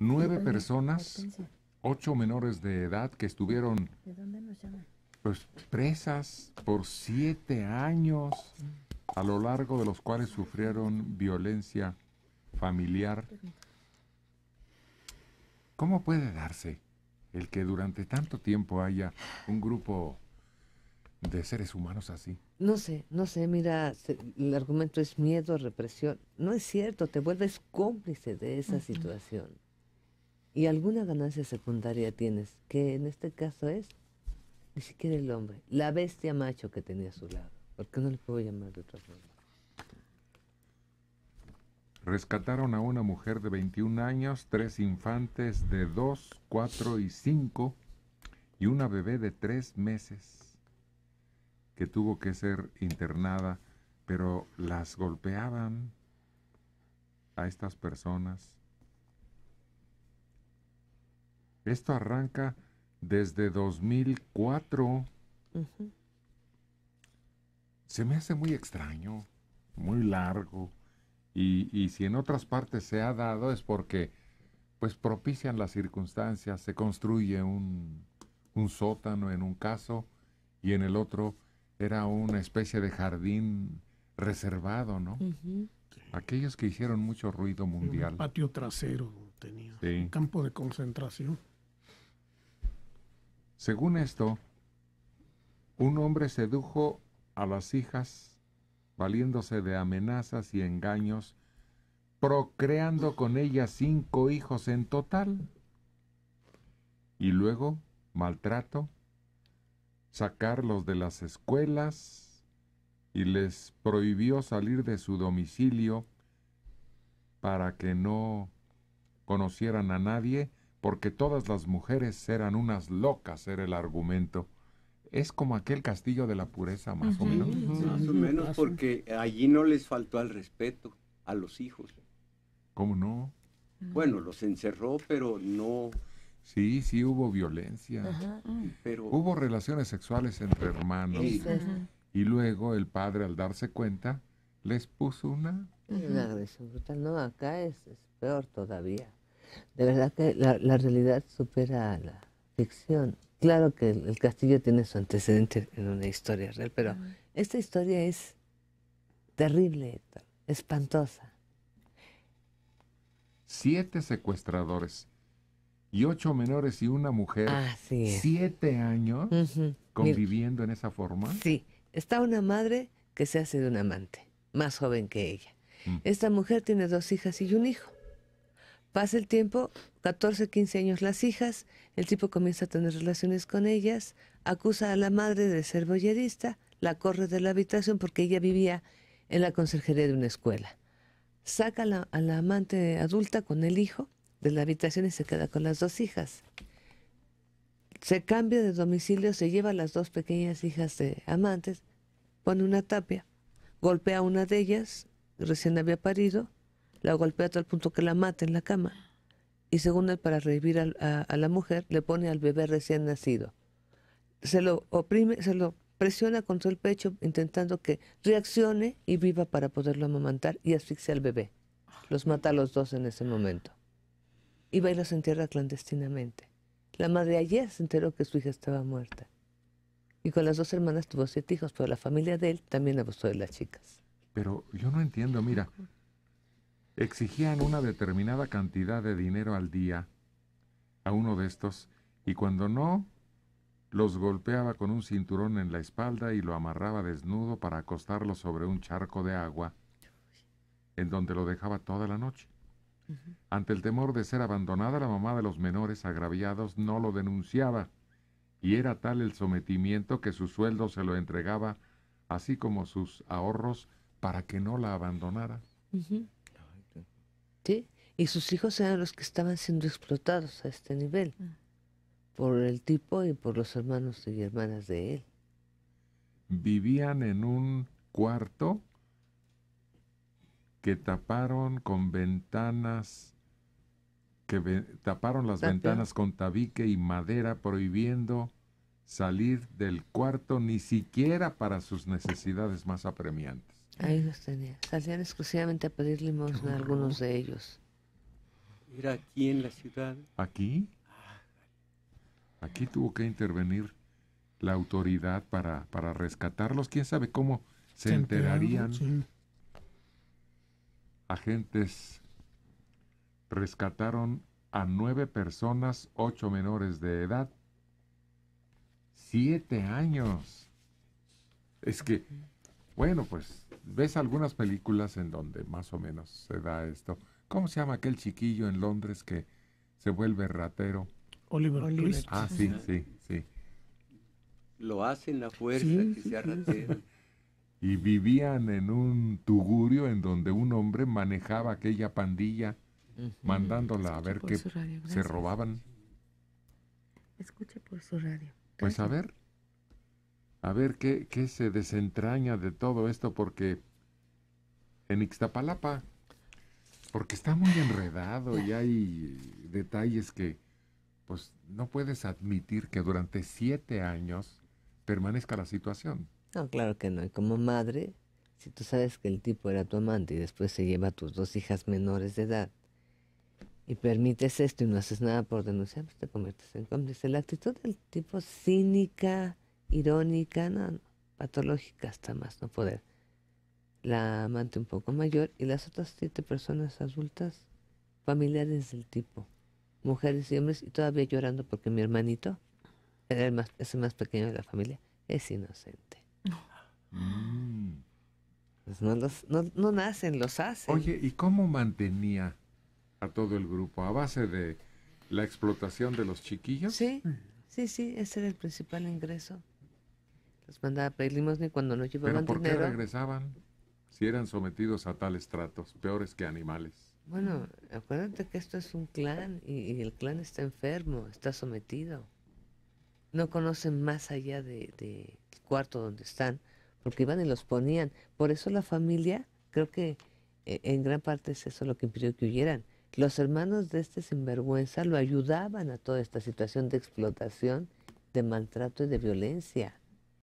nueve personas, ocho menores de edad que estuvieron pues, presas por siete años, a lo largo de los cuales sufrieron violencia familiar. ¿Cómo puede darse el que durante tanto tiempo haya un grupo de seres humanos así? No sé, no sé, mira, el argumento es miedo, represión. No es cierto, te vuelves cómplice de esa situación y alguna ganancia secundaria tienes, que en este caso es ni siquiera el hombre, la bestia macho que tenía a su lado, porque no le puedo llamar de otra forma. Rescataron a una mujer de 21 años, tres infantes de 2, 4 y 5 y una bebé de 3 meses que tuvo que ser internada, pero las golpeaban a estas personas esto arranca desde 2004. Se me hace muy extraño, muy largo. Y, y, si en otras partes se ha dado es porque pues propician las circunstancias, se construye un, sótano en un caso y en el otro era una especie de jardín reservado, ¿no? Aquellos que hicieron mucho ruido mundial. Un patio trasero tenía, un campo de concentración. Según esto, un hombre sedujo a las hijas valiéndose de amenazas y engaños, procreando con ellas cinco hijos en total. Y luego, maltrato, sacarlos de las escuelas y les prohibió salir de su domicilio para que no conocieran a nadie porque todas las mujeres eran unas locas, era el argumento. Es como aquel castillo de la pureza, más o menos. Más o menos, porque allí no les faltó al respeto a los hijos. ¿Cómo no? Bueno, los encerró, pero no. Sí, sí hubo violencia. Pero... Hubo relaciones sexuales entre hermanos. Y luego el padre, al darse cuenta, les puso una. Una agresión brutal. No, acá es peor todavía. De verdad que la, realidad supera a la ficción. Claro que el, castillo tiene su antecedente en una historia real, pero esta historia es terrible, espantosa. Siete secuestradores y ocho menores y una mujer. Siete años conviviendo en esa forma. Sí, está una madre que se hace de un amante, más joven que ella. Mm. Esta mujer tiene dos hijas y un hijo. Pasa el tiempo, 14, 15 años las hijas, el tipo comienza a tener relaciones con ellas, acusa a la madre de ser boyerista, la corre de la habitación porque ella vivía en la conserjería de una escuela. Saca a la, a la amante adulta con el hijo de la habitación y se queda con las dos hijas. Se cambia de domicilio, se lleva a las dos pequeñas hijas de amantes, pone una tapia, golpea a una de ellas, recién había parido, la golpea hasta el punto que la mata en la cama. Y según él, para revivir a, la mujer, le pone al bebé recién nacido. Se lo oprime, se lo presiona contra el pecho intentando que reaccione y viva para poderlo amamantar y asfixia al bebé. Los mata a los dos en ese momento. Y baila, y entierra clandestinamente. La madre ayer se enteró que su hija estaba muerta. Y con las dos hermanas tuvo siete hijos, pero la familia de él también abusó de las chicas. Pero yo no entiendo, mira, exigían una determinada cantidad de dinero al día a uno de estos y cuando no, los golpeaba con un cinturón en la espalda y lo amarraba desnudo para acostarlo sobre un charco de agua en donde lo dejaba toda la noche. Ante el temor de ser abandonada, la mamá de los menores agraviados no lo denunciaba y era tal el sometimiento que su sueldo se lo entregaba, así como sus ahorros, para que no la abandonara. Y sus hijos eran los que estaban siendo explotados a este nivel mm. por el tipo y por los hermanos y hermanas de él. Vivían en un cuarto que taparon con ventanas, que taparon las ventanas con tabique y madera, prohibiendo salir del cuarto ni siquiera para sus necesidades más apremiantes. Ahí los tenía. Salían exclusivamente a pedir limosna a algunos de ellos. Era aquí en la ciudad. ¿Aquí? Aquí tuvo que intervenir la autoridad para, para rescatarlos. ¿Quién sabe cómo se, enterarían? Agentes rescataron a nueve personas, ocho menores de edad. Siete años. Es que bueno, pues ves algunas películas en donde más o menos se da esto. ¿Cómo se llama aquel chiquillo en Londres que se vuelve ratero? Oliver, Twist. Ah, sí, sí, sí. Lo hacen la fuerza que Y vivían en un tugurio en donde un hombre manejaba aquella pandilla, mandándola a ver qué se robaban. Escuche por su radio. Pues a ver, a ver qué, se desentraña de todo esto, porque en Ixtapalapa, porque está muy enredado y hay detalles que, pues, no puedes admitir que durante siete años permanezca la situación. No, claro que no. Y como madre, si tú sabes que el tipo era tu amante y después se lleva a tus dos hijas menores de edad y permites esto y no haces nada por denunciar, pues te conviertes en cómplice. La actitud del tipo cínica, irónica, patológica hasta más no poder. La amante un poco mayor y las otras siete personas adultas, familiares del tipo, mujeres y hombres, y todavía llorando porque mi hermanito, más, es más pequeño de la familia, es inocente. Mm. Pues no, no nacen, los hacen. Oye, ¿y cómo mantenía a todo el grupo? ¿A base de la explotación de los chiquillos? Sí, sí, sí, ese era el principal ingreso los mandaba a pedir limosna cuando no llevaban ¿Pero por qué regresaban si eran sometidos a tales tratos, peores que animales? Bueno, acuérdate que esto es un clan y, el clan está enfermo, está sometido. No conocen más allá del cuarto donde están, porque iban y los ponían. Por eso la familia, creo que eh, en gran parte es eso lo que impidió que huyeran. Los hermanos de este sinvergüenza lo ayudaban a toda esta situación de explotación, de maltrato y de violencia.